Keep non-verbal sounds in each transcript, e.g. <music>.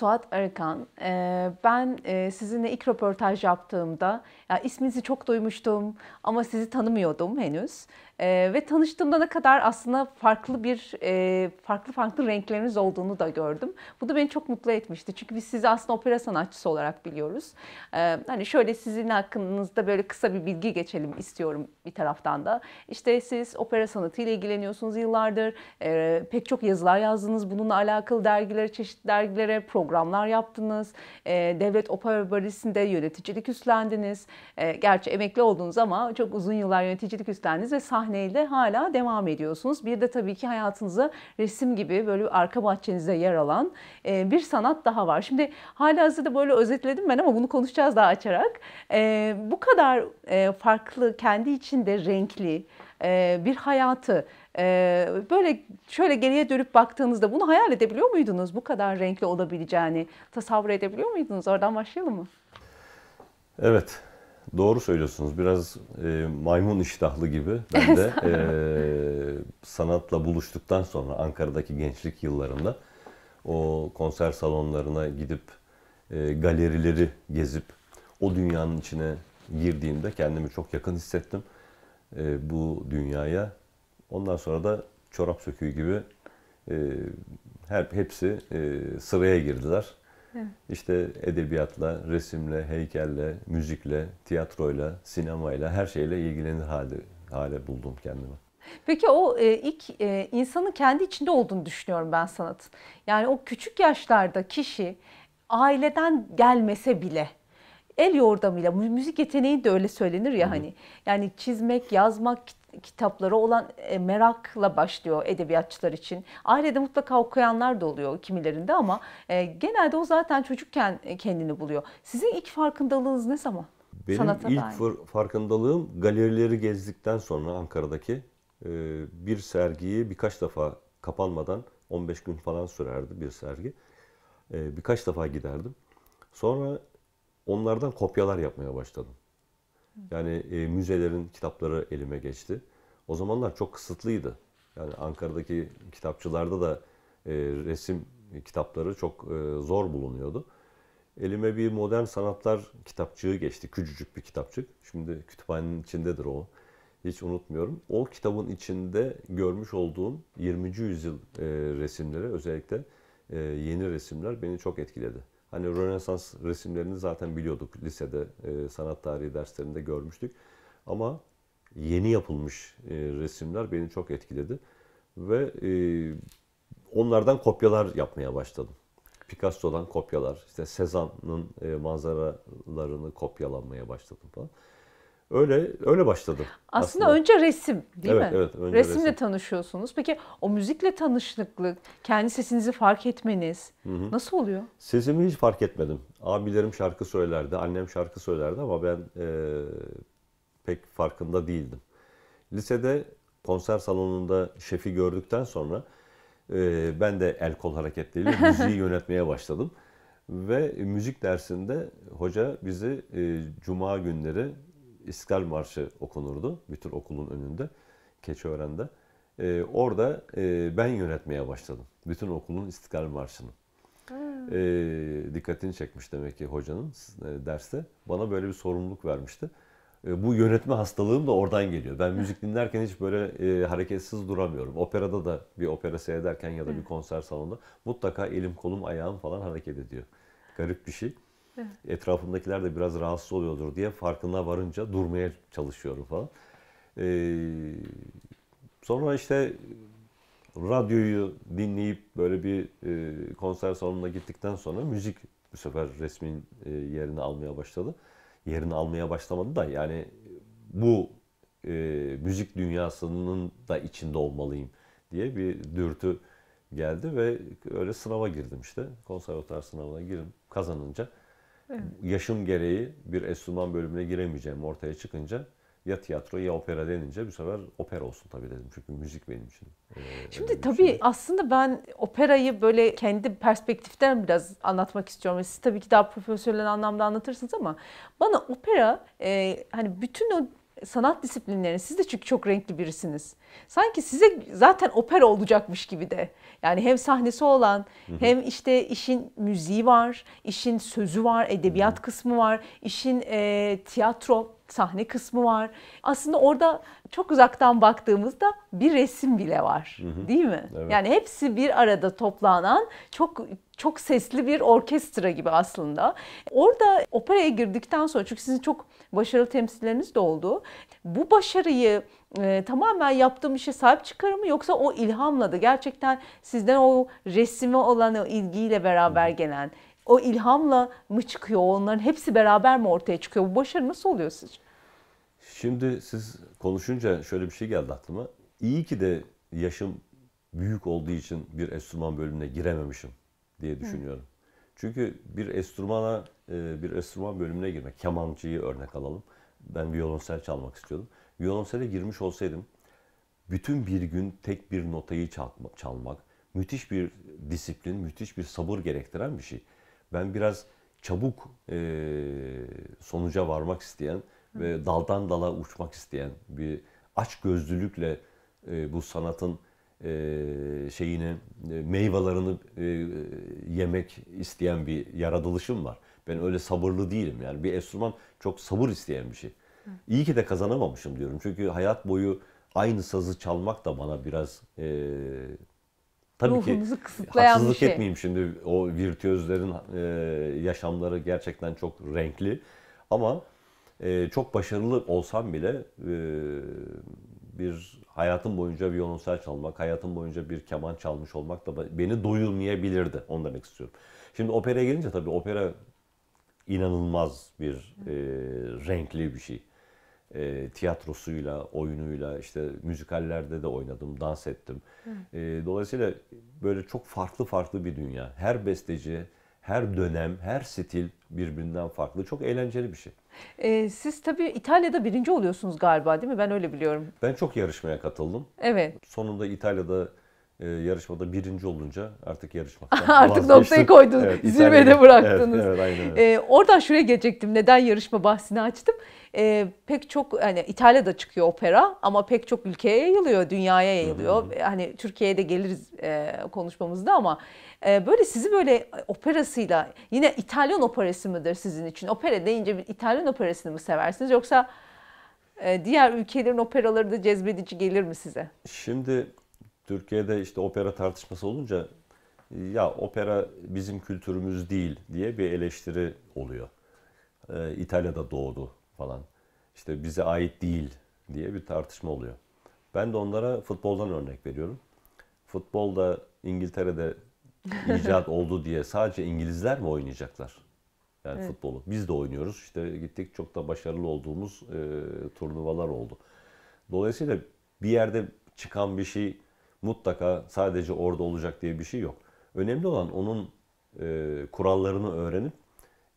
Suat Arıkan. Ee, ben e, sizinle ilk röportaj yaptığımda ya isminizi çok duymuştum ama sizi tanımıyordum henüz. E, ve tanıştığımda ne kadar aslında farklı bir e, farklı farklı renkleriniz olduğunu da gördüm. Bu da beni çok mutlu etmişti. Çünkü biz sizi aslında opera sanatçısı olarak biliyoruz. E, hani şöyle sizin hakkınızda böyle kısa bir bilgi geçelim istiyorum bir taraftan da. İşte siz opera sanatıyla ilgileniyorsunuz yıllardır. E, pek çok yazılar yazdınız. Bununla alakalı dergilere, çeşitli dergilere programlar yaptınız. E, Devlet Opera Barisi'nde yöneticilik üstlendiniz. E, gerçi emekli oldunuz ama çok uzun yıllar yöneticilik üstlendiniz ve sahneyle hala devam ediyorsunuz. Bir de tabii ki hayatınıza resim gibi böyle arka bahçenizde yer alan e, bir sanat daha var. Şimdi hala hazırda böyle özetledim ben ama bunu konuşacağız daha açarak. E, bu kadar e, farklı, kendi içinde renkli e, bir hayatı e, böyle şöyle geriye dönüp baktığınızda bunu hayal edebiliyor muydunuz? Bu kadar renkli olabileceğini tasavvur edebiliyor muydunuz? Oradan başlayalım mı? Evet, Doğru söylüyorsunuz. Biraz e, maymun iştahlı gibi. Ben de <laughs> e, sanatla buluştuktan sonra Ankara'daki gençlik yıllarında o konser salonlarına gidip e, galerileri gezip o dünyanın içine girdiğimde kendimi çok yakın hissettim e, bu dünyaya. Ondan sonra da çorap söküğü gibi e, her hepsi e, sıraya girdiler. Evet. İşte edebiyatla, resimle, heykelle, müzikle, tiyatroyla, sinemayla her şeyle ilgilenir hale, hale buldum kendimi. Peki o e, ilk e, insanın kendi içinde olduğunu düşünüyorum ben sanatın. Yani o küçük yaşlarda kişi aileden gelmese bile el yordamıyla müzik yeteneği de öyle söylenir ya Hı-hı. hani. Yani çizmek, yazmak, kitaplara olan e, merakla başlıyor edebiyatçılar için. Ailede mutlaka okuyanlar da oluyor kimilerinde ama e, genelde o zaten çocukken e, kendini buluyor. Sizin ilk farkındalığınız ne zaman? Benim Sanata ilk dair. farkındalığım galerileri gezdikten sonra Ankara'daki bir sergiyi birkaç defa kapanmadan 15 gün falan sürerdi bir sergi. Birkaç defa giderdim. Sonra Onlardan kopyalar yapmaya başladım. Yani e, müzelerin kitapları elime geçti. O zamanlar çok kısıtlıydı. Yani Ankara'daki kitapçılarda da e, resim kitapları çok e, zor bulunuyordu. Elime bir modern sanatlar kitapçığı geçti. Küçücük bir kitapçık. Şimdi kütüphanenin içindedir o. Hiç unutmuyorum. O kitabın içinde görmüş olduğum 20. yüzyıl e, resimleri özellikle e, yeni resimler beni çok etkiledi. Hani Rönesans resimlerini zaten biliyorduk lisede, e, sanat tarihi derslerinde görmüştük. Ama yeni yapılmış e, resimler beni çok etkiledi. Ve e, onlardan kopyalar yapmaya başladım. Picasso'dan kopyalar, işte Cezanne'ın e, manzaralarını kopyalanmaya başladım falan. Öyle öyle başladı. Aslında, aslında. önce resim değil evet, mi? Evet, önce Resimle resim. tanışıyorsunuz. Peki o müzikle tanışıklık, kendi sesinizi fark etmeniz Hı-hı. nasıl oluyor? Sesimi hiç fark etmedim. Abilerim şarkı söylerdi, annem şarkı söylerdi ama ben e, pek farkında değildim. Lisede konser salonunda şefi gördükten sonra e, ben de el kol hareketleriyle <laughs> müziği yönetmeye başladım. Ve müzik dersinde hoca bizi e, cuma günleri İstiklal Marşı okunurdu bütün okulun önünde Keçiören'de. E, orada e, ben yönetmeye başladım. Bütün okulun İstiklal Marşı'nı. Hmm. dikkatini çekmiş demek ki hocanın e, derste. Bana böyle bir sorumluluk vermişti. E, bu yönetme hastalığım da oradan geliyor. Ben müzik <laughs> dinlerken hiç böyle e, hareketsiz duramıyorum. Operada da bir opera seyrederken ya da bir konser salonunda mutlaka elim kolum ayağım falan hareket ediyor. Garip bir şey. Evet. Etrafımdakiler de biraz rahatsız oluyordur diye farkına varınca durmaya çalışıyorum falan. Ee, sonra işte radyoyu dinleyip böyle bir e, konser salonuna gittikten sonra müzik bu sefer resmin e, yerini almaya başladı. Yerini almaya başlamadı da yani bu e, müzik dünyasının da içinde olmalıyım diye bir dürtü geldi ve öyle sınava girdim işte. Konservatuar sınavına girdim kazanınca Yaşım gereği bir enstrüman bölümüne giremeyeceğim ortaya çıkınca ya tiyatro ya opera denince bu sefer opera olsun tabii dedim. Çünkü müzik benim için. Ee, Şimdi tabii şey. aslında ben operayı böyle kendi perspektiften biraz anlatmak istiyorum. Siz tabii ki daha profesyonel anlamda anlatırsınız ama bana opera e, hani bütün o sanat disiplinlerini siz de çünkü çok renkli birisiniz. Sanki size zaten oper olacakmış gibi de. Yani hem sahnesi olan hem işte işin müziği var, işin sözü var, edebiyat kısmı var, işin e, tiyatro sahne kısmı var. Aslında orada çok uzaktan baktığımızda bir resim bile var. Hı hı. Değil mi? Evet. Yani hepsi bir arada toplanan çok çok sesli bir orkestra gibi aslında. Orada operaya girdikten sonra çünkü sizin çok başarılı temsilleriniz de oldu. Bu başarıyı e, tamamen yaptığım işe sahip çıkar mı yoksa o ilhamla da gerçekten sizden o resime olan o ilgiyle beraber gelen o ilhamla mı çıkıyor? Onların hepsi beraber mi ortaya çıkıyor? Bu başarı nasıl oluyor sizce? Şimdi siz konuşunca şöyle bir şey geldi aklıma. İyi ki de yaşım büyük olduğu için bir enstrüman bölümüne girememişim diye düşünüyorum. Hı. Çünkü bir enstrümana, e, bir enstrüman bölümüne girmek, kemancıyı örnek alalım. Ben violonsel çalmak istiyordum. Violonsele girmiş olsaydım, bütün bir gün tek bir notayı çalmak, müthiş bir disiplin, müthiş bir sabır gerektiren bir şey. Ben biraz çabuk e, sonuca varmak isteyen ve daldan dala uçmak isteyen bir aç gözlülükle e, bu sanatın e, şeyini e, meyvelerini e, yemek isteyen bir yaratılışım var. Ben öyle sabırlı değilim. Yani bir enstrüman çok sabır isteyen bir şey. İyi ki de kazanamamışım diyorum. Çünkü hayat boyu aynı sazı çalmak da bana biraz e, Tabii Ruhumuzu ki kısıtlayan haksızlık bir şey. etmeyeyim şimdi o virtüözlerin e, yaşamları gerçekten çok renkli ama e, çok başarılı olsam bile e, bir hayatım boyunca violonsel çalmak, hayatım boyunca bir keman çalmış olmak da beni doyulmayabilirdi Onu demek istiyorum. Şimdi operaya gelince tabii opera inanılmaz bir e, renkli bir şey e, tiyatrosuyla, oyunuyla, işte müzikallerde de oynadım, dans ettim. E, dolayısıyla böyle çok farklı farklı bir dünya. Her besteci, her dönem, her stil birbirinden farklı. Çok eğlenceli bir şey. E, siz tabii İtalya'da birinci oluyorsunuz galiba değil mi? Ben öyle biliyorum. Ben çok yarışmaya katıldım. Evet. Sonunda İtalya'da e, yarışmada birinci olunca artık yarışmaktan <laughs> Artık noktayı koydun, evet, zirvede bıraktınız. Evet, evet, aynen öyle. E, oradan şuraya gelecektim. Neden yarışma bahsini açtım? E, pek çok hani İtalya'da çıkıyor opera ama pek çok ülkeye yayılıyor, dünyaya yayılıyor. Hı-hı. E, hani Türkiye'ye de geliriz e, konuşmamızda ama e, böyle sizi böyle operasıyla yine İtalyan operası mıdır sizin için? Opera deyince bir İtalyan operasını mı seversiniz yoksa e, diğer ülkelerin operaları da cezbedici gelir mi size? Şimdi Türkiye'de işte opera tartışması olunca ya opera bizim kültürümüz değil diye bir eleştiri oluyor. Ee, İtalya'da doğdu falan. İşte bize ait değil diye bir tartışma oluyor. Ben de onlara futboldan örnek veriyorum. Futbolda İngiltere'de <laughs> icat oldu diye sadece İngilizler mi oynayacaklar? Yani evet. futbolu. Biz de oynuyoruz. İşte gittik çok da başarılı olduğumuz e, turnuvalar oldu. Dolayısıyla bir yerde çıkan bir şey mutlaka sadece orada olacak diye bir şey yok. Önemli olan onun e, kurallarını öğrenip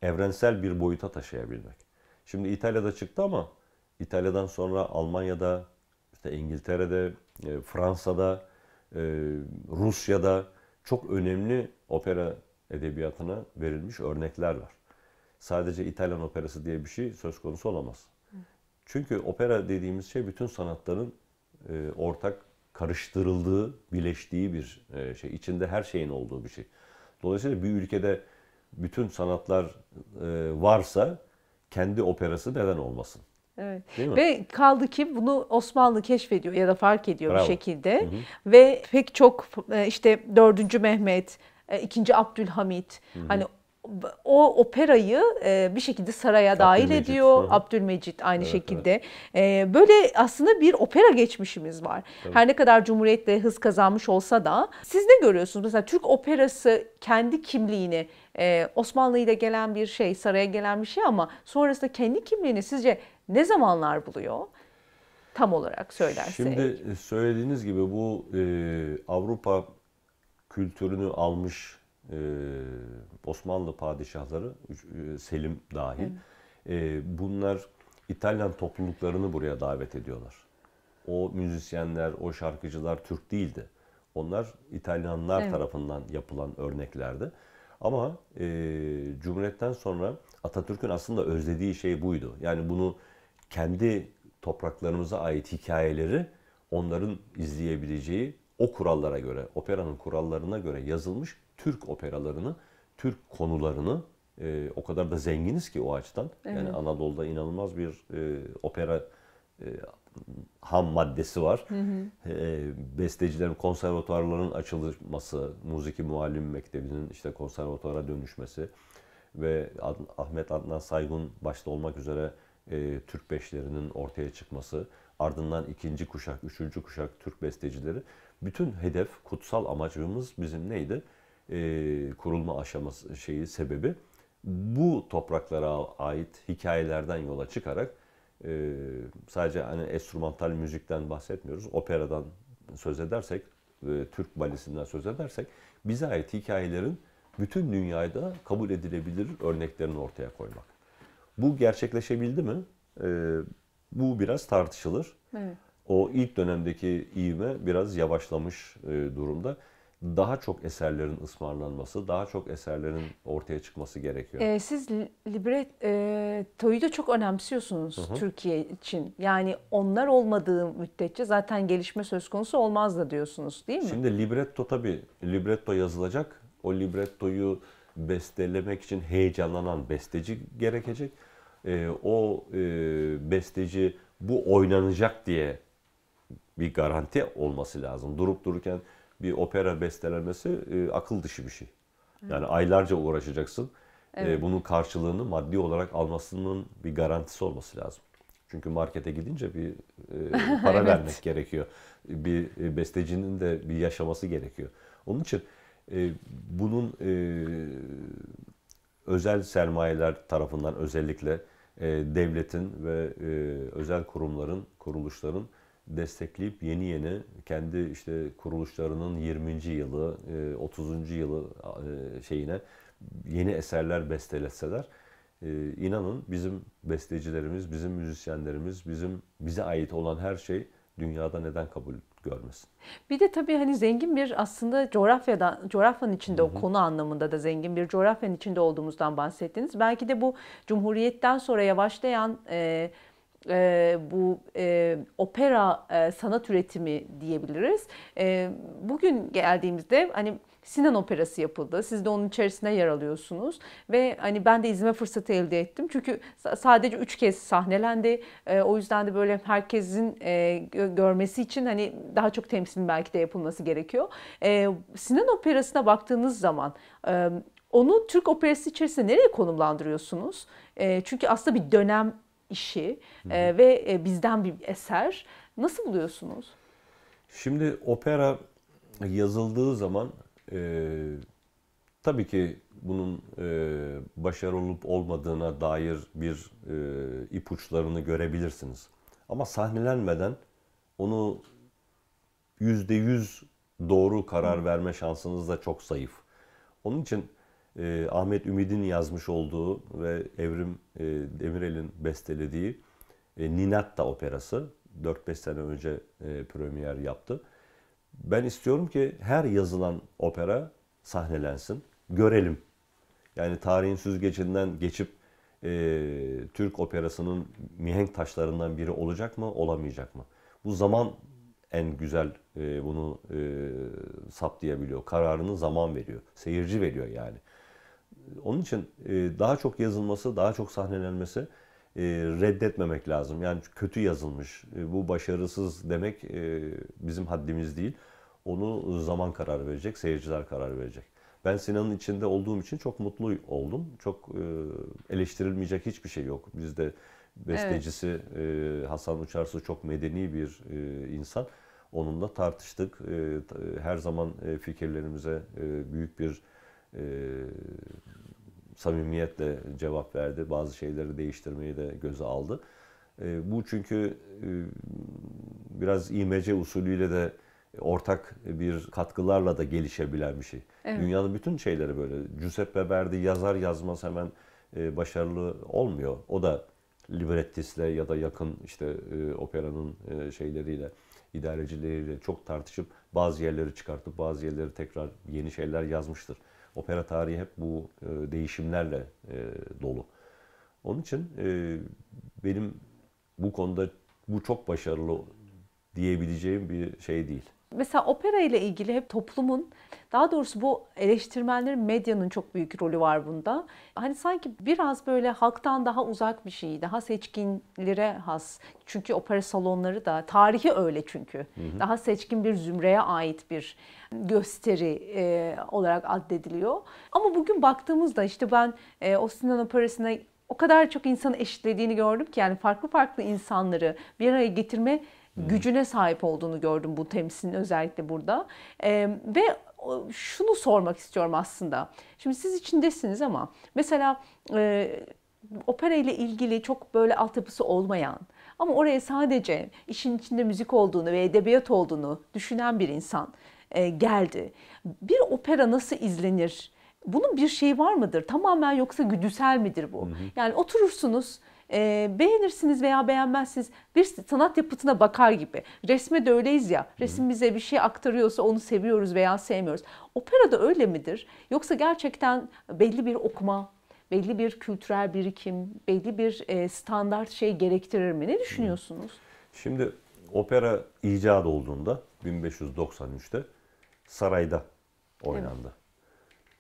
evrensel bir boyuta taşıyabilmek. Şimdi İtalya'da çıktı ama İtalya'dan sonra Almanya'da, işte İngiltere'de, e, Fransa'da, e, Rusya'da çok önemli opera edebiyatına verilmiş örnekler var. Sadece İtalyan operası diye bir şey söz konusu olamaz. Çünkü opera dediğimiz şey bütün sanatların e, ortak karıştırıldığı, birleştiği bir e, şey. içinde her şeyin olduğu bir şey. Dolayısıyla bir ülkede bütün sanatlar e, varsa kendi operası neden olmasın? Evet. Değil mi? Ve kaldı ki bunu Osmanlı keşfediyor ya da fark ediyor Bravo. bir şekilde. Hı hı. Ve pek çok e, işte 4. Mehmet, 2. Abdülhamit hı hı. hani o operayı e, bir şekilde saraya dahil Abdülmecid, ediyor. Hı. Abdülmecit aynı evet, şekilde. Evet. E, böyle aslında bir opera geçmişimiz var. Tabii. Her ne kadar Cumhuriyet'le hız kazanmış olsa da siz ne görüyorsunuz? Mesela Türk operası kendi kimliğini e, ile gelen bir şey, saraya gelen bir şey ama sonrasında kendi kimliğini sizce ne zamanlar buluyor? Tam olarak söylersek. Şimdi e, söylediğiniz gibi bu e, Avrupa kültürünü almış e, Osmanlı padişahları e, Selim dahil e, bunlar İtalyan topluluklarını buraya davet ediyorlar. O müzisyenler, o şarkıcılar Türk değildi. Onlar İtalyanlar evet. tarafından yapılan örneklerdi. Ama e, Cumhuriyet'ten sonra Atatürk'ün aslında özlediği şey buydu. Yani bunu kendi topraklarımıza ait hikayeleri onların izleyebileceği o kurallara göre, operanın kurallarına göre yazılmış Türk operalarını, Türk konularını e, o kadar da zenginiz ki o açıdan. Evet. Yani Anadolu'da inanılmaz bir e, opera e, ham maddesi var. Hı hı. E, bestecilerin konservatuarların açılması, müziki muallim mektebinin işte konservatuara dönüşmesi ve Ad Ahmet Adnan Saygun başta olmak üzere e, Türk beşlerinin ortaya çıkması, ardından ikinci kuşak, üçüncü kuşak Türk bestecileri bütün hedef, kutsal amacımız bizim neydi? E, kurulma aşaması şeyi sebebi bu topraklara ait hikayelerden yola çıkarak e, sadece hani enstrümantal müzikten bahsetmiyoruz. Operadan söz edersek, e, Türk balisinden söz edersek bize ait hikayelerin bütün dünyada kabul edilebilir örneklerini ortaya koymak. Bu gerçekleşebildi mi? E, bu biraz tartışılır. Evet o ilk dönemdeki ivme biraz yavaşlamış e, durumda daha çok eserlerin ısmarlanması, daha çok eserlerin ortaya çıkması gerekiyor. Ee, siz librettoyu e, da çok önemsiyorsunuz hı hı. Türkiye için. Yani onlar olmadığı müddetçe zaten gelişme söz konusu olmaz da diyorsunuz değil mi? Şimdi libretto tabii, libretto yazılacak. O librettoyu bestelemek için heyecanlanan besteci gerekecek. E, o e, besteci bu oynanacak diye bir garanti olması lazım. Durup dururken bir opera bestelenmesi e, akıl dışı bir şey. Yani evet. aylarca uğraşacaksın. E, evet. E, bunun karşılığını maddi olarak almasının bir garantisi olması lazım. Çünkü markete gidince bir e, <laughs> para evet. vermek gerekiyor. Bir e, bestecinin de bir yaşaması gerekiyor. Onun için e, bunun e, özel sermayeler tarafından özellikle e, devletin ve e, özel kurumların, kuruluşların destekleyip yeni yeni kendi işte kuruluşlarının 20. yılı, 30. E, yılı e, şeyine yeni eserler besteletseler e, inanın bizim bestecilerimiz, bizim müzisyenlerimiz, bizim bize ait olan her şey dünyada neden kabul görmesin? Bir de tabii hani zengin bir aslında coğrafyadan coğrafyanın içinde hı hı. o konu anlamında da zengin bir coğrafyanın içinde olduğumuzdan bahsettiniz. Belki de bu cumhuriyetten sonra yavaşlayan e, e, bu e, opera e, sanat üretimi diyebiliriz. E, bugün geldiğimizde hani Sinan Operası yapıldı. Siz de onun içerisine yer alıyorsunuz ve hani ben de izleme fırsatı elde ettim. Çünkü sadece üç kez sahnelendi. E, o yüzden de böyle herkesin e, görmesi için hani daha çok temsilin belki de yapılması gerekiyor. E, Sinan Operası'na baktığınız zaman e, onu Türk operası içerisinde nereye konumlandırıyorsunuz? E, çünkü aslında bir dönem işi e, ve e, bizden bir eser. Nasıl buluyorsunuz? Şimdi opera yazıldığı zaman e, tabii ki bunun e, başarılı olup olmadığına dair bir e, ipuçlarını görebilirsiniz. Ama sahnelenmeden onu yüzde yüz doğru karar verme şansınız da çok zayıf. Onun için e, Ahmet Ümid'in yazmış olduğu ve Evrim e, Demirel'in bestelediği e, Ninatta operası 4-5 sene önce e, premier yaptı. Ben istiyorum ki her yazılan opera sahnelensin, görelim. Yani tarihin süzgecinden geçip e, Türk operasının mihenk taşlarından biri olacak mı, olamayacak mı? Bu zaman en güzel e, bunu e, saptayabiliyor. Kararını zaman veriyor. Seyirci veriyor yani. Onun için e, daha çok yazılması, daha çok sahnelenmesi e, reddetmemek lazım. Yani kötü yazılmış, e, bu başarısız demek bizim haddimiz değil. Onu zaman karar verecek, seyirciler karar verecek. Ben Sinan'ın içinde olduğum için çok mutlu oldum. Çok eleştirilmeyecek hiçbir şey yok. Bizde bestecisi evet. Hasan Uçarsu çok medeni bir insan. Onunla tartıştık. Her zaman fikirlerimize büyük bir e, samimiyetle cevap verdi. Bazı şeyleri değiştirmeyi de göze aldı. E, bu çünkü e, biraz IMC usulüyle de ortak bir katkılarla da gelişebilen bir şey. Evet. Dünyanın bütün şeyleri böyle. Giuseppe Verdi yazar yazmaz hemen e, başarılı olmuyor. O da librettisle ya da yakın işte e, operanın e, şeyleriyle, idarecileriyle çok tartışıp bazı yerleri çıkartıp bazı yerleri tekrar yeni şeyler yazmıştır opera tarihi hep bu e, değişimlerle e, dolu. Onun için e, benim bu konuda bu çok başarılı diyebileceğim bir şey değil. Mesela opera ile ilgili hep toplumun daha doğrusu bu eleştirmenlerin medyanın çok büyük rolü var bunda. Hani sanki biraz böyle halktan daha uzak bir şey, daha seçkinlere has. Çünkü opera salonları da tarihi öyle çünkü. Hı hı. Daha seçkin bir zümreye ait bir gösteri e, olarak addediliyor. Ama bugün baktığımızda işte ben e, o Operası'na o kadar çok insanı eşitlediğini gördüm ki yani farklı farklı insanları bir araya getirme Hmm. gücüne sahip olduğunu gördüm bu temsilin özellikle burada. E, ve şunu sormak istiyorum aslında. Şimdi siz içindesiniz ama mesela e, opera ile ilgili çok böyle altyapısı olmayan ama oraya sadece işin içinde müzik olduğunu ve edebiyat olduğunu düşünen bir insan e, geldi. Bir opera nasıl izlenir? Bunun bir şeyi var mıdır? Tamamen yoksa güdüsel midir bu? Hı hı. Yani oturursunuz e, beğenirsiniz veya beğenmezsiniz bir sanat yapıtına bakar gibi. Resme de öyleyiz ya. Resim bize bir şey aktarıyorsa onu seviyoruz veya sevmiyoruz. Opera da öyle midir? Yoksa gerçekten belli bir okuma, belli bir kültürel birikim, belli bir e, standart şey gerektirir mi? Ne düşünüyorsunuz? Şimdi opera icat olduğunda 1593'te sarayda oynandı. Evet.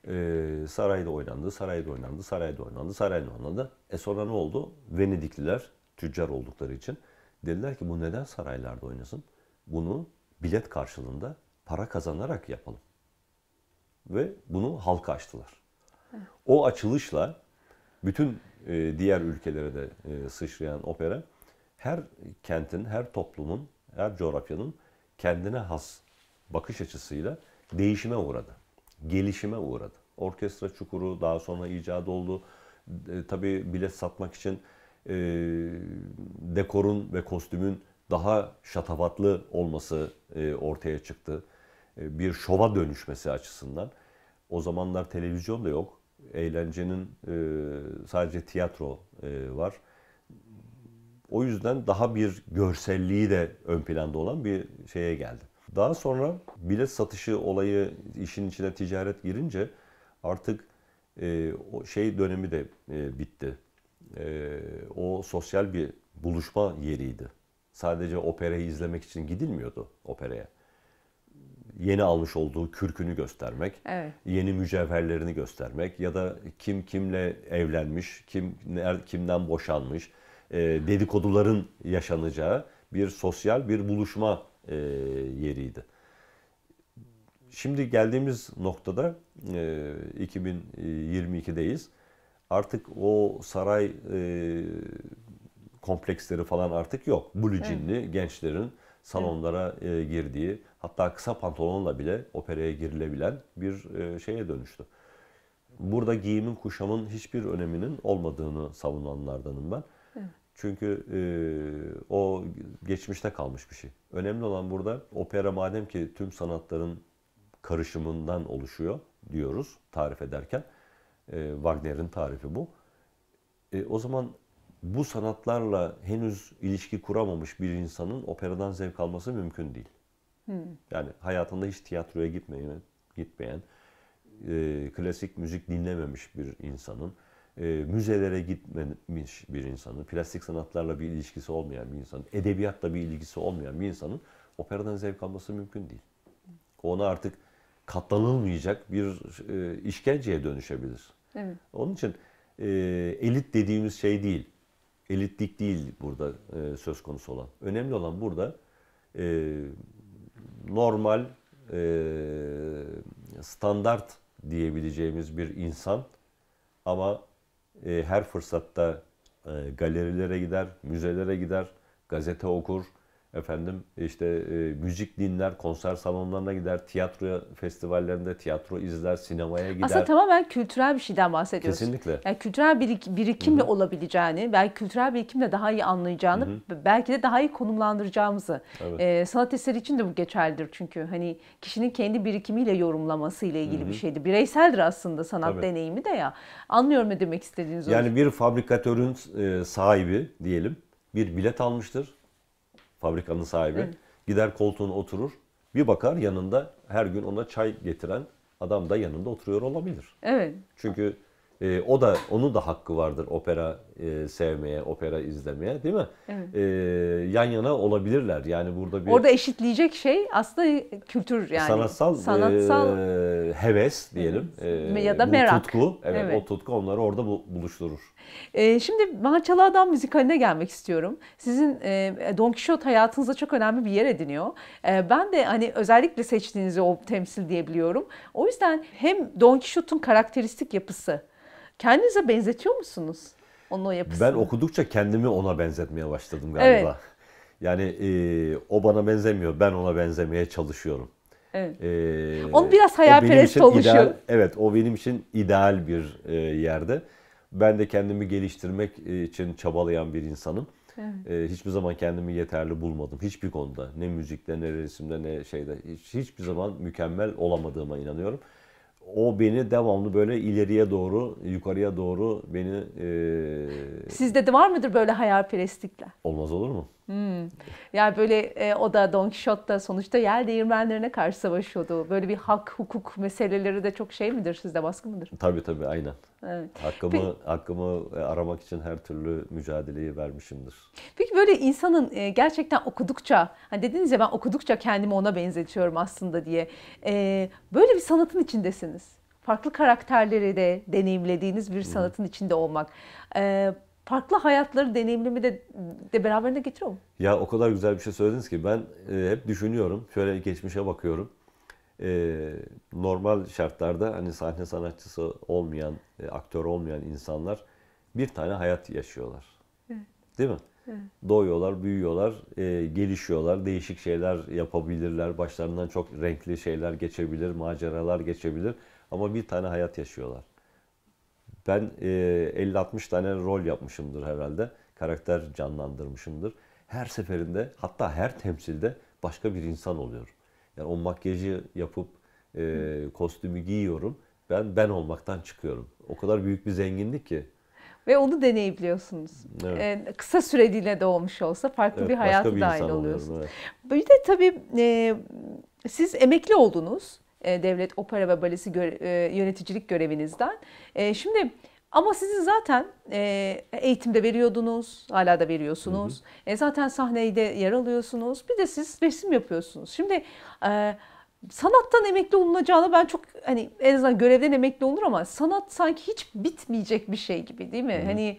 Ee, sarayda oynandı, sarayda oynandı, sarayda oynandı, sarayda oynandı. E sonra ne oldu? Venedikliler tüccar oldukları için dediler ki bu neden saraylarda oynasın? Bunu bilet karşılığında para kazanarak yapalım. Ve bunu halka açtılar. O açılışla bütün e, diğer ülkelere de e, sıçrayan opera her kentin, her toplumun, her coğrafyanın kendine has bakış açısıyla değişime uğradı gelişime uğradı. Orkestra çukuru daha sonra icat oldu. E, tabii bilet satmak için e, dekorun ve kostümün daha şatafatlı olması e, ortaya çıktı. E, bir şova dönüşmesi açısından. O zamanlar televizyon da yok. Eğlencenin e, sadece tiyatro e, var. O yüzden daha bir görselliği de ön planda olan bir şeye geldi. Daha sonra bilet satışı olayı işin içine ticaret girince artık e, o şey dönemi de e, bitti. E, o sosyal bir buluşma yeriydi. Sadece operayı izlemek için gidilmiyordu operaya. Yeni almış olduğu kürkünü göstermek, evet. yeni mücevherlerini göstermek ya da kim kimle evlenmiş, kim kimden boşanmış, e, dedikoduların yaşanacağı bir sosyal bir buluşma e, yeriydi. Şimdi geldiğimiz noktada e, 2022'deyiz. Artık o saray e, kompleksleri falan artık yok. Blue cinli evet. gençlerin salonlara e, girdiği, hatta kısa pantolonla bile operaya girilebilen bir e, şeye dönüştü. Burada giyimin, kuşamın hiçbir öneminin olmadığını savunanlardanım ben. Çünkü e, o geçmişte kalmış bir şey. Önemli olan burada opera madem ki tüm sanatların karışımından oluşuyor diyoruz tarif ederken. E, Wagner'in tarifi bu. E, o zaman bu sanatlarla henüz ilişki kuramamış bir insanın operadan zevk alması mümkün değil. Hmm. Yani hayatında hiç tiyatroya gitmeyen, gitmeyen e, klasik müzik dinlememiş bir insanın e, müzelere gitmemiş bir insanın, plastik sanatlarla bir ilişkisi olmayan bir insanın, edebiyatla bir ilgisi olmayan bir insanın operadan zevk alması mümkün değil. Ona artık katlanılmayacak bir e, işkenceye dönüşebilir. Evet. Onun için e, elit dediğimiz şey değil. Elitlik değil burada e, söz konusu olan. Önemli olan burada e, normal, e, standart diyebileceğimiz bir insan ama e, her fırsatta e, galerilere gider, müzelere gider, gazete okur, Efendim işte e, müzik dinler, konser salonlarına gider, tiyatro festivallerinde tiyatro izler, sinemaya gider. Aslında tamamen kültürel bir şeyden bahsediyoruz. Kesinlikle. Yani kültürel birik, birikimle Hı-hı. olabileceğini, belki kültürel birikimle daha iyi anlayacağını, Hı-hı. belki de daha iyi konumlandıracağımızı. Evet. E, sanat eseri için de bu geçerlidir çünkü. Hani kişinin kendi birikimiyle yorumlaması ile ilgili Hı-hı. bir şeydi. Bireyseldir aslında sanat Tabii. deneyimi de ya. Anlıyorum ne demek istediğinizi? Yani olur. bir fabrikatörün e, sahibi diyelim bir bilet almıştır fabrikanın sahibi. Evet. Gider koltuğuna oturur. Bir bakar yanında her gün ona çay getiren adam da yanında oturuyor olabilir. Evet. Çünkü e, o da onun da hakkı vardır opera e, sevmeye, opera izlemeye, değil mi? Evet. E, yan yana olabilirler. Yani burada bir Orada eşitleyecek şey aslında kültür yani. Sanatsal, sanatsal e, heves diyelim. E, ya da merak. Tutku, evet, evet, o tutku onları orada bu, buluşturur. E, şimdi mançalı Adam müzikaline gelmek istiyorum. Sizin e, Don Quixote hayatınızda çok önemli bir yer ediniyor. E, ben de hani özellikle seçtiğinizi o temsil diyebiliyorum. O yüzden hem Don Kişot'un karakteristik yapısı Kendinize benzetiyor musunuz? Onun o yapısını. Ben okudukça kendimi ona benzetmeye başladım galiba. Evet. Yani e, o bana benzemiyor, ben ona benzemeye çalışıyorum. Evet. Ee, Onu biraz hayalperest oluşuyor. evet, o benim için ideal bir e, yerde. Ben de kendimi geliştirmek e, için çabalayan bir insanım. Evet. E, hiçbir zaman kendimi yeterli bulmadım. Hiçbir konuda. Ne müzikte, ne resimde, ne şeyde. Hiç, hiçbir zaman mükemmel olamadığıma inanıyorum o beni devamlı böyle ileriye doğru, yukarıya doğru beni... E... Sizde de var mıdır böyle hayalperestlikler? Olmaz olur mu? Hmm. Yani böyle e, o da Don Quixote da sonuçta yer değirmenlerine karşı savaşıyordu. Böyle bir hak, hukuk meseleleri de çok şey midir sizde baskı mıdır? Tabii tabii aynen. Evet. Hakkımı, Peki, hakkımı e, aramak için her türlü mücadeleyi vermişimdir. Peki böyle insanın e, gerçekten okudukça, hani dediniz ya ben okudukça kendimi ona benzetiyorum aslında diye. E, böyle bir sanatın içindesiniz farklı karakterleri de deneyimlediğiniz bir sanatın içinde olmak. Ee, farklı hayatları deneyimlemi de, de beraberinde getiriyor mu? Ya o kadar güzel bir şey söylediniz ki ben e, hep düşünüyorum. Şöyle geçmişe bakıyorum. E, normal şartlarda hani sahne sanatçısı olmayan, e, aktör olmayan insanlar bir tane hayat yaşıyorlar. Evet. Değil mi? Evet. Doğuyorlar, büyüyorlar, e, gelişiyorlar, değişik şeyler yapabilirler. Başlarından çok renkli şeyler geçebilir, maceralar geçebilir. Ama bir tane hayat yaşıyorlar. Ben e, 50-60 tane rol yapmışımdır herhalde. Karakter canlandırmışımdır. Her seferinde hatta her temsilde başka bir insan oluyorum. Yani o makyajı yapıp e, kostümü giyiyorum. Ben ben olmaktan çıkıyorum. O kadar büyük bir zenginlik ki. Ve onu deneyebiliyorsunuz. Evet. Ee, kısa süreliğine de olmuş olsa farklı evet, bir hayata bir dahil oluyorsunuz. evet. Bir de tabii e, siz emekli oldunuz. E, devlet opera ve balesi e, yöneticilik görevinizden. E, şimdi ama sizin zaten eğitimde veriyordunuz, hala da veriyorsunuz. Hı hı. zaten sahneyde yer alıyorsunuz. Bir de siz resim yapıyorsunuz. Şimdi sanattan emekli olunacağına ben çok hani en azından görevden emekli olur ama sanat sanki hiç bitmeyecek bir şey gibi değil mi? Hı hı. Hani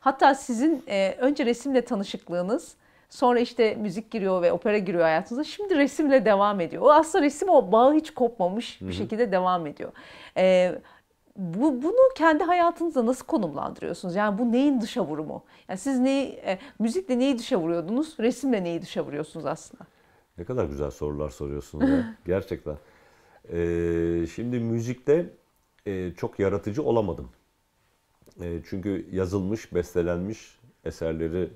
hatta sizin önce resimle tanışıklığınız Sonra işte müzik giriyor ve opera giriyor hayatınıza. Şimdi resimle devam ediyor. O aslında resim o bağı hiç kopmamış Hı-hı. bir şekilde devam ediyor. Ee, bu, bunu kendi hayatınızda nasıl konumlandırıyorsunuz? Yani bu neyin dışa vurumu? Yani siz neyi, e, müzikle neyi dışa vuruyordunuz? Resimle neyi dışa vuruyorsunuz aslında? Ne kadar güzel sorular soruyorsunuz ya. <laughs> Gerçekten. Ee, şimdi müzikte e, çok yaratıcı olamadım. E, çünkü yazılmış, bestelenmiş eserleri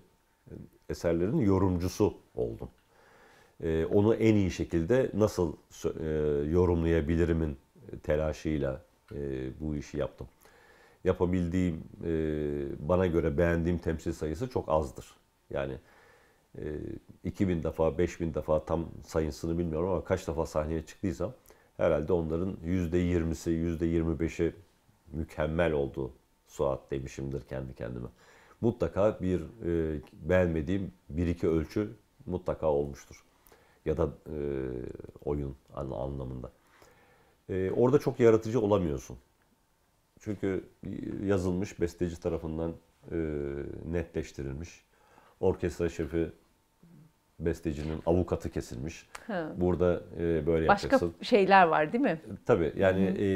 eserlerin yorumcusu oldum. Ee, onu en iyi şekilde nasıl e, yorumlayabilirimin telaşıyla e, bu işi yaptım. Yapabildiğim, e, bana göre beğendiğim temsil sayısı çok azdır. Yani 2000 defa, 5000 defa tam sayısını bilmiyorum ama kaç defa sahneye çıktıysam herhalde onların %20'si, %25'i mükemmel oldu Suat demişimdir kendi kendime mutlaka bir e, beğenmediğim bir iki ölçü mutlaka olmuştur. Ya da e, oyun anlamında. E, orada çok yaratıcı olamıyorsun. Çünkü yazılmış besteci tarafından e, netleştirilmiş. Orkestra şefi bestecinin avukatı kesilmiş. Ha. Burada e, böyle Başka yapacaksın. Başka şeyler var değil mi? Tabii yani e,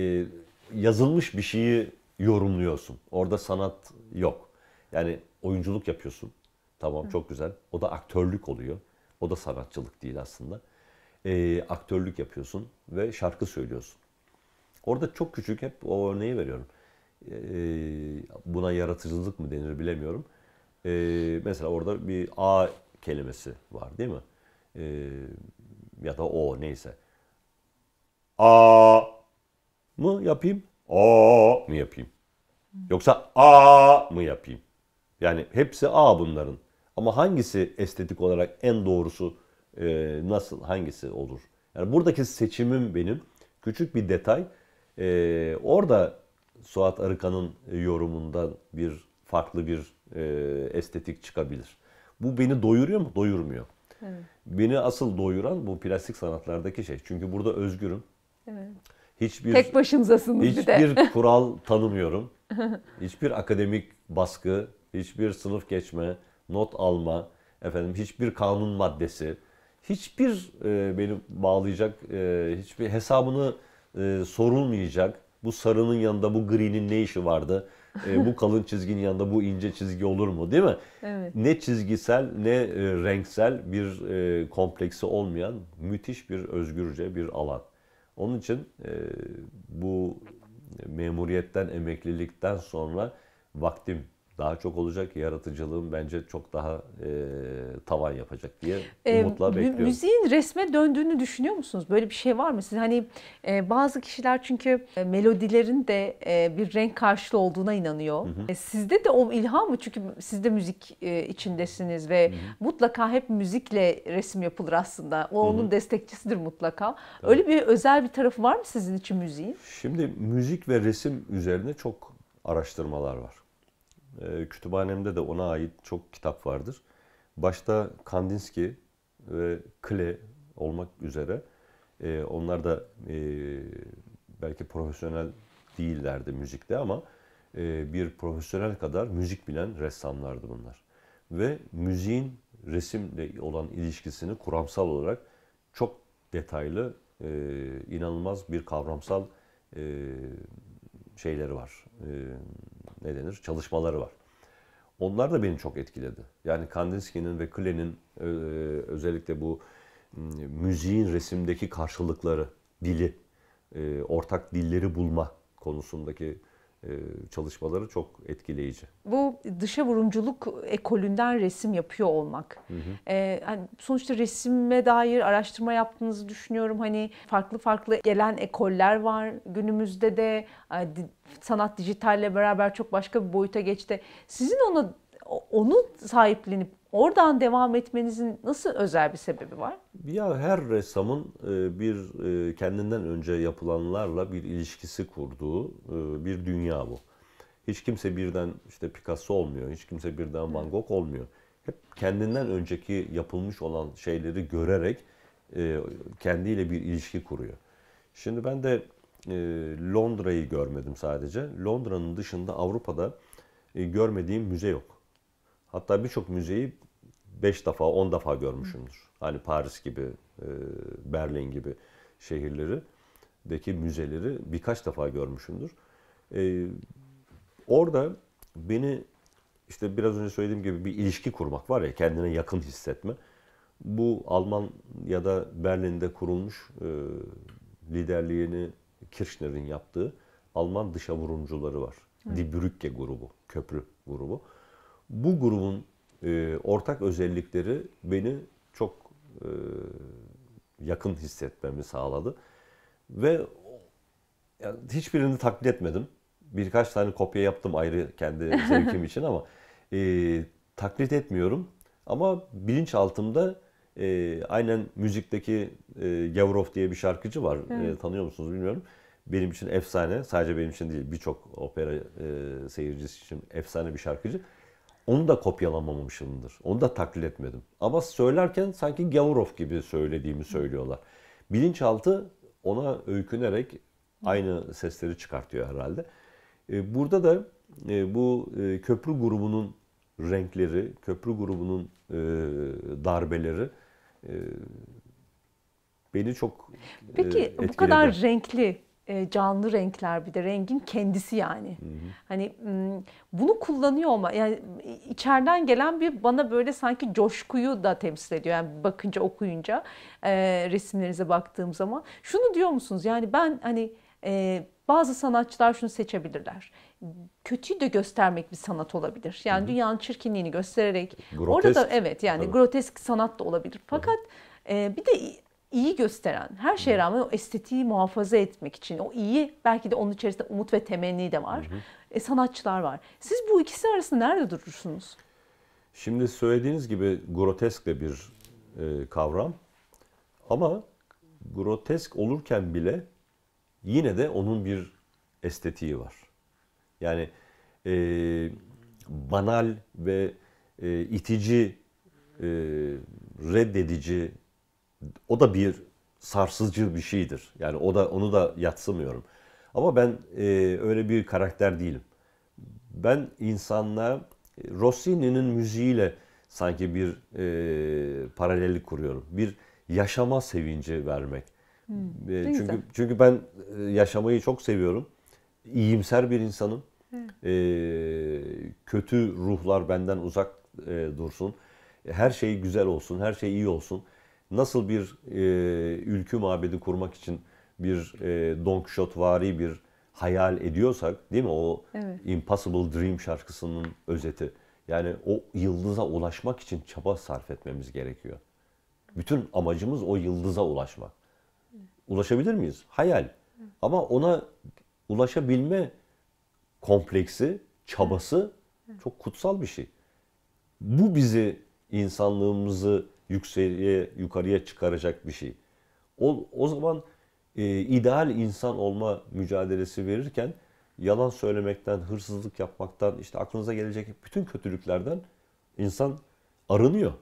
yazılmış bir şeyi yorumluyorsun. Orada sanat yok. Yani oyunculuk yapıyorsun. Tamam Hı. çok güzel. O da aktörlük oluyor. O da sanatçılık değil aslında. E, aktörlük yapıyorsun ve şarkı söylüyorsun. Orada çok küçük hep o örneği veriyorum. E, buna yaratıcılık mı denir bilemiyorum. E, mesela orada bir A kelimesi var değil mi? E, ya da O neyse. A mı yapayım? O mu yapayım? Yoksa A mı yapayım? Yani hepsi A bunların. Ama hangisi estetik olarak en doğrusu e, nasıl hangisi olur? Yani buradaki seçimim benim küçük bir detay. E, orada Suat Arıkan'ın e, yorumundan bir farklı bir e, estetik çıkabilir. Bu beni doyuruyor mu? Doyurmuyor. Evet. Beni asıl doyuran bu plastik sanatlardaki şey. Çünkü burada özgürüm. Evet. Hiçbir tek başımızasınız hiçbir bir de. Hiçbir kural tanımıyorum. <laughs> hiçbir akademik baskı, hiçbir sınıf geçme, not alma, efendim hiçbir kanun maddesi, hiçbir e, beni bağlayacak, e, hiçbir hesabını e, sorulmayacak. Bu sarının yanında bu green'in ne işi vardı? E, bu <laughs> kalın çizginin yanında bu ince çizgi olur mu değil mi? Evet. Ne çizgisel ne e, renksel bir e, kompleksi olmayan müthiş bir özgürce bir alan. Onun için e, bu memuriyetten, emeklilikten sonra vaktim daha çok olacak. Yaratıcılığım bence çok daha e, tavan yapacak diye e, umutla e, bekliyorum. Müziğin resme döndüğünü düşünüyor musunuz? Böyle bir şey var mı? Siz hani e, bazı kişiler çünkü e, melodilerin de e, bir renk karşılığı olduğuna inanıyor. Hı hı. E, sizde de o ilham mı? Çünkü siz de müzik e, içindesiniz ve hı hı. mutlaka hep müzikle resim yapılır aslında. O hı hı. onun destekçisidir mutlaka. Tabii. Öyle bir özel bir tarafı var mı sizin için müziğin? Şimdi müzik ve resim üzerine çok araştırmalar var e, kütüphanemde de ona ait çok kitap vardır. Başta Kandinsky ve Klee olmak üzere e, onlar da e, belki profesyonel değillerdi müzikte ama e, bir profesyonel kadar müzik bilen ressamlardı bunlar. Ve müziğin resimle olan ilişkisini kuramsal olarak çok detaylı, e, inanılmaz bir kavramsal e, şeyleri var. E, ne denir çalışmaları var. Onlar da beni çok etkiledi. Yani Kandinsky'nin ve Klee'nin e, özellikle bu müziğin resimdeki karşılıkları, dili, e, ortak dilleri bulma konusundaki e, çalışmaları çok etkileyici. Bu dışa vurumculuk ekolünden resim yapıyor olmak. Hı hı. Ee, hani sonuçta resime dair araştırma yaptığınızı düşünüyorum. Hani farklı farklı gelen ekoller var. Günümüzde de sanat dijitalle beraber çok başka bir boyuta geçti. Sizin ona onu sahiplenip oradan devam etmenizin nasıl özel bir sebebi var? Ya her ressamın e, bir e, kendinden önce yapılanlarla bir ilişkisi kurduğu e, bir dünya bu. Hiç kimse birden işte Picasso olmuyor, hiç kimse birden Van Gogh olmuyor. Hep kendinden önceki yapılmış olan şeyleri görerek kendiyle bir ilişki kuruyor. Şimdi ben de Londra'yı görmedim sadece. Londra'nın dışında Avrupa'da görmediğim müze yok. Hatta birçok müzeyi 5 defa, 10 defa görmüşümdür. Hani Paris gibi, e, Berlin gibi şehirleri deki müzeleri birkaç defa görmüşümdür. E, orada beni işte biraz önce söylediğim gibi bir ilişki kurmak var ya kendine yakın hissetme. Bu Alman ya da Berlin'de kurulmuş e, liderliğini Kirchner'in yaptığı Alman dışa vurumcuları var. Hı. Die Brücke grubu, köprü grubu. Bu grubun e, ortak özellikleri beni çok e, yakın hissetmemi sağladı. Ve yani hiçbirini taklit etmedim. Birkaç tane kopya yaptım ayrı kendi <laughs> zevkim için ama e, taklit etmiyorum. Ama bilinçaltımda e, aynen müzikteki e, Gavrov diye bir şarkıcı var. E, evet. E, tanıyor musunuz bilmiyorum. Benim için efsane. Sadece benim için değil birçok opera e, seyircisi için efsane bir şarkıcı. Onu da kopyalamamışımdır. Onu da taklit etmedim. Ama söylerken sanki Gavurov gibi söylediğimi söylüyorlar. Bilinçaltı ona öykünerek aynı sesleri çıkartıyor herhalde. E, burada da e, bu e, köprü grubunun renkleri, köprü grubunun darbeleri beni çok Peki etkiledi. bu kadar renkli e, canlı renkler bir de rengin kendisi yani. Hı hı. Hani bunu kullanıyor ama yani içeriden gelen bir bana böyle sanki coşkuyu da temsil ediyor. Yani bakınca okuyunca e, resimlerinize baktığım zaman şunu diyor musunuz? Yani ben hani e, bazı sanatçılar şunu seçebilirler. Kötüyü de göstermek bir sanat olabilir. Yani Hı-hı. dünyanın çirkinliğini göstererek grotesk. orada evet yani hı grotesk sanat da olabilir. Fakat Hı-hı. e, bir de iyi gösteren, her şeye rağmen o estetiği muhafaza etmek için, o iyi belki de onun içerisinde umut ve temenni de var. Hı hı. E, sanatçılar var. Siz bu ikisi arasında nerede durursunuz? Şimdi söylediğiniz gibi grotesk de bir e, kavram. Ama grotesk olurken bile yine de onun bir estetiği var. Yani e, banal ve e, itici, e, reddedici o da bir sarsıcı bir şeydir. Yani o da onu da yatsımıyorum. Ama ben e, öyle bir karakter değilim. Ben insanla e, Rossini'nin müziğiyle sanki bir e, paralellik kuruyorum. Bir yaşama sevinci vermek. Hmm, e, çünkü güzel. çünkü ben e, yaşamayı çok seviyorum. İyimser bir insanım. E, kötü ruhlar benden uzak e, dursun. Her şey güzel olsun, her şey iyi olsun nasıl bir e, ülkü mabedi kurmak için bir e, Don Quixotevari bir hayal ediyorsak değil mi? O evet. Impossible Dream şarkısının özeti. Yani o yıldıza ulaşmak için çaba sarf etmemiz gerekiyor. Bütün amacımız o yıldıza ulaşmak. Ulaşabilir miyiz? Hayal. Ama ona ulaşabilme kompleksi, çabası çok kutsal bir şey. Bu bizi insanlığımızı yükseğe, yukarıya çıkaracak bir şey. O, o zaman e, ideal insan olma mücadelesi verirken yalan söylemekten, hırsızlık yapmaktan, işte aklınıza gelecek bütün kötülüklerden insan arınıyor.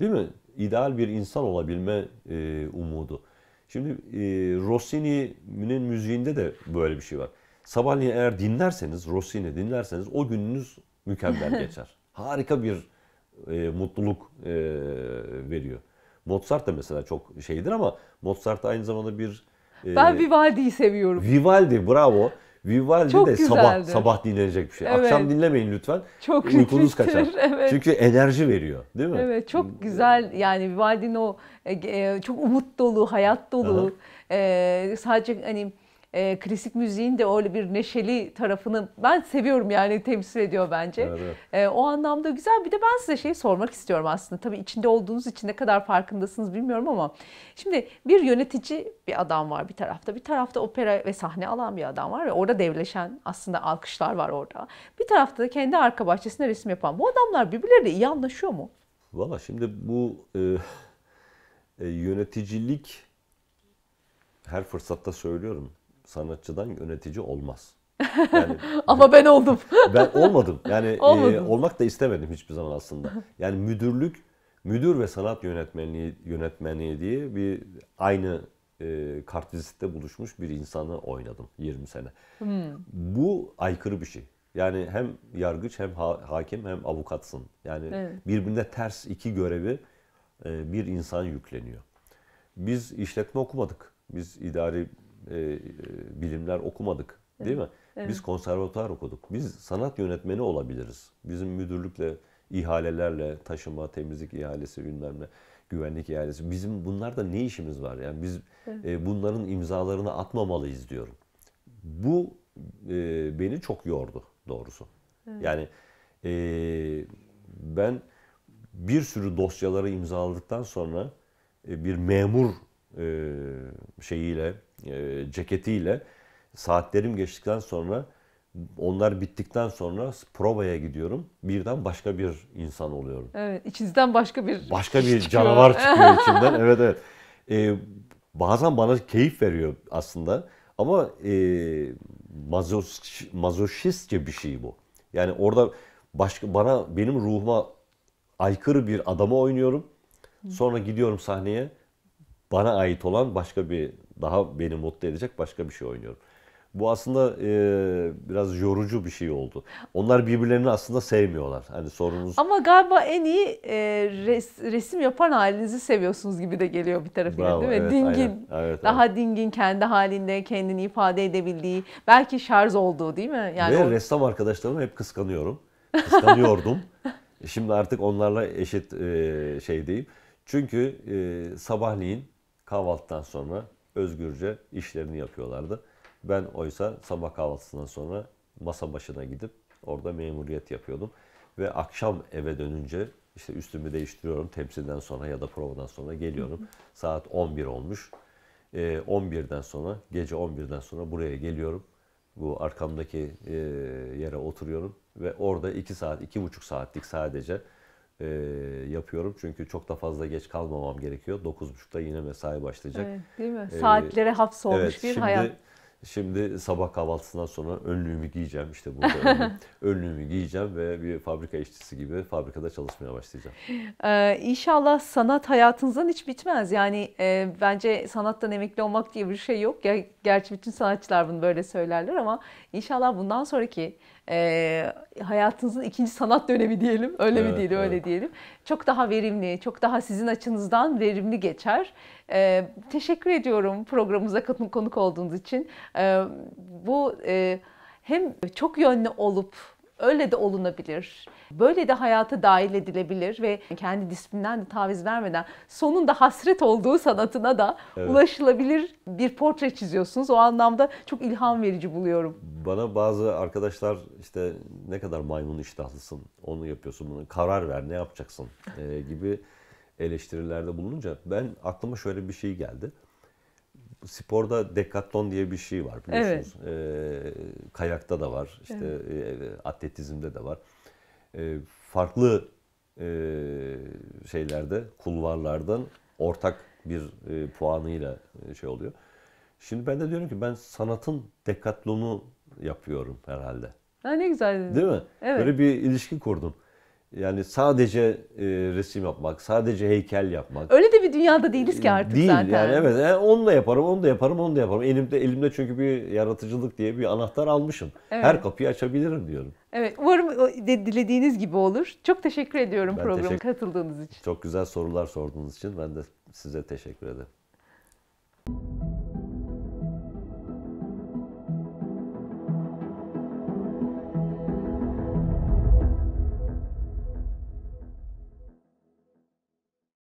Değil mi? İdeal bir insan olabilme e, umudu. Şimdi e, Rossini'nin müziğinde de böyle bir şey var. Sabahleyin eğer dinlerseniz, Rossini dinlerseniz o gününüz mükemmel <laughs> geçer. Harika bir e, mutluluk e, veriyor. Mozart da mesela çok şeydir ama Mozart aynı zamanda bir... E, ben Vivaldi'yi seviyorum. Vivaldi bravo. Vivaldi çok de güzeldi. sabah sabah dinlenecek bir şey. Evet. Akşam dinlemeyin lütfen. Çok Uykunuz kaçar. Evet. Çünkü enerji veriyor değil mi? Evet çok güzel yani Vivaldi'nin o e, e çok umut dolu, hayat dolu. E, sadece hani e, klasik müziğin de öyle bir neşeli tarafını ben seviyorum yani temsil ediyor bence. Evet, E, o anlamda güzel. Bir de ben size şey sormak istiyorum aslında. Tabii içinde olduğunuz için ne kadar farkındasınız bilmiyorum ama şimdi bir yönetici bir adam var bir tarafta. Bir tarafta opera ve sahne alan bir adam var ve orada devleşen aslında alkışlar var orada. Bir tarafta da kendi arka bahçesinde resim yapan. Bu adamlar birbirleriyle iyi anlaşıyor mu? Valla şimdi bu e, e, yöneticilik her fırsatta söylüyorum sanatçıdan yönetici olmaz. <laughs> Yani, Ama ben oldum. <laughs> ben olmadım. Yani E, olmak da istemedim hiçbir zaman aslında. Yani müdürlük, müdür ve sanat yönetmenliği yönetmenliği diye bir aynı e, kartvizitte buluşmuş bir insanı oynadım 20 sene. Hmm. Bu aykırı bir şey. Yani hem yargıç hem ha- hakim hem avukatsın. Yani evet. birbirine ters iki görevi e, bir insan yükleniyor. Biz işletme okumadık. Biz idari e, e, bilimler okumadık değil mi? Evet. Biz konservatuar okuduk. Biz sanat yönetmeni olabiliriz. Bizim müdürlükle, ihalelerle, taşıma, temizlik ihalesi bilmem ne, güvenlik ihalesi. Bizim bunlarda ne işimiz var? Yani biz evet. e, bunların imzalarını atmamalıyız diyorum. Bu e, beni çok yordu doğrusu. Evet. Yani e, ben bir sürü dosyaları imzaladıktan sonra e, bir memur e, şeyiyle e, ceketiyle saatlerim geçtikten sonra onlar bittikten sonra provaya gidiyorum. Birden başka bir insan oluyorum. Evet, içinizden başka bir başka bir çıkıyor. canavar çıkıyor <laughs> içimden. Evet evet. Ee, bazen bana keyif veriyor aslında. Ama e, mazos, mazoşistçe bir şey bu. Yani orada başka bana benim ruhuma aykırı bir adamı oynuyorum. Sonra gidiyorum sahneye. Bana ait olan başka bir daha beni mutlu edecek başka bir şey oynuyorum. Bu aslında e, biraz yorucu bir şey oldu. Onlar birbirlerini aslında sevmiyorlar. Hani sorunuz. Ama galiba en iyi e, res, resim yapan halinizi seviyorsunuz gibi de geliyor bir tarafıyla değil mi? Evet, dingin. evet, Daha evet. dingin kendi halinde kendini ifade edebildiği, belki şarj olduğu değil mi? Yani Ve o... ressam arkadaşlarımı hep kıskanıyorum. Kıskanıyordum. <laughs> E, şimdi artık onlarla eşit e, şey diyeyim. Çünkü e, sabahleyin kahvaltıdan sonra özgürce işlerini yapıyorlardı. Ben oysa sabah kahvaltısından sonra masa başına gidip orada memuriyet yapıyordum. Ve akşam eve dönünce işte üstümü değiştiriyorum temsilden sonra ya da provadan sonra geliyorum. Hı hı. Saat 11 olmuş. E, ee, 11'den sonra gece 11'den sonra buraya geliyorum. Bu arkamdaki e, yere oturuyorum ve orada 2 saat, 2,5 saatlik sadece e, yapıyorum. Çünkü çok da fazla geç kalmamam gerekiyor. 9.30'da yine mesai başlayacak. Evet, değil mi? E, Saatlere hapsolmuş evet, bir şimdi, hayat. Şimdi sabah kahvaltısından sonra önlüğümü giyeceğim işte burada <laughs> önlüğümü giyeceğim ve bir fabrika işçisi gibi fabrikada çalışmaya başlayacağım. Ee, inşallah sanat hayatınızdan hiç bitmez. Yani e, bence sanattan emekli olmak diye bir şey yok. Ger- gerçi bütün sanatçılar bunu böyle söylerler ama inşallah bundan sonraki e, hayatınızın ikinci sanat dönemi diyelim. Öyle evet, mi diyelim, evet. öyle diyelim. Çok daha verimli, çok daha sizin açınızdan verimli geçer. E, teşekkür ediyorum programımıza konuk olduğunuz için. E, bu e, hem çok yönlü olup Öyle de olunabilir. Böyle de hayata dahil edilebilir ve kendi disiplinden de taviz vermeden sonunda hasret olduğu sanatına da evet. ulaşılabilir bir portre çiziyorsunuz. O anlamda çok ilham verici buluyorum. Bana bazı arkadaşlar işte ne kadar maymun iştahlısın, onu yapıyorsun, bunu karar ver, ne yapacaksın e, gibi eleştirilerde bulununca ben aklıma şöyle bir şey geldi sporda dekatlon diye bir şey var biliyorsunuz. Evet. E, kayakta da var, işte evet. e, e atletizmde de var. E, farklı e, şeylerde, kulvarlardan ortak bir e, puanıyla e, şey oluyor. Şimdi ben de diyorum ki ben sanatın dekatlonu yapıyorum herhalde. Ha, ne güzel. Değil mi? Evet. Böyle bir ilişki kurdum. Yani sadece e, resim yapmak, sadece heykel yapmak. Öyle de bir dünyada değiliz ki artık Değil, zaten. Değil yani evet. Yani e, onu da yaparım, onu da yaparım, onu da yaparım. Elimde elimde çünkü bir yaratıcılık diye bir anahtar almışım. Evet. Her kapıyı açabilirim diyorum. Evet. Umarım de, dilediğiniz gibi olur. Çok teşekkür ediyorum ben programa teşekkür, katıldığınız için. Çok güzel sorular sorduğunuz için ben de size teşekkür ederim.